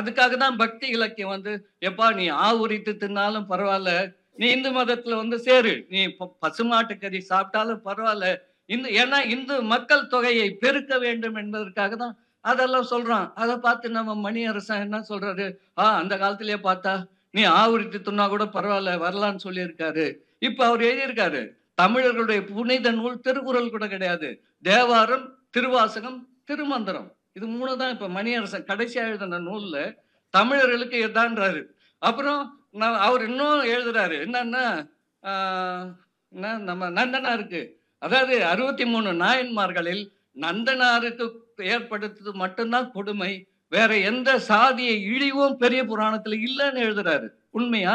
அதுக்காக தான் பக்தி இலக்கியம் வந்து எப்பா நீ ஆவுரித்து தின்னாலும் பரவாயில்ல நீ இந்து மதத்துல வந்து சேரு நீ பசுமாட்டு கறி சாப்பிட்டாலும் பரவாயில்ல இந்து ஏன்னா இந்து மக்கள் தொகையை பெருக்க வேண்டும் என்பதற்காக தான் அதெல்லாம் சொல்றான் அதை பார்த்து நம்ம மணியரசன் என்ன சொல்றாரு ஆ அந்த காலத்திலேயே பார்த்தா நீ ஆவுரித்து தின்னா கூட பரவாயில்ல வரலான்னு சொல்லியிருக்காரு இப்ப அவர் எழுதியிருக்காரு தமிழர்களுடைய புனித நூல் திருக்குறள் கூட கிடையாது தேவாரம் திருவாசகம் திருமந்திரம் இது மூணு தான் இப்போ மணியரசன் கடைசியாக எழுதின நூலில் தமிழர்களுக்கு எதான்றாரு அப்புறம் நான் அவர் இன்னும் எழுதுறாரு என்னன்னா நம்ம நந்தனா இருக்கு அதாவது அறுபத்தி மூணு நாயன்மார்களில் நந்தனாருக்கு ஏற்படுத்தது மட்டும்தான் கொடுமை வேற எந்த சாதிய இழிவும் பெரிய புராணத்துல இல்லைன்னு எழுதுறாரு உண்மையா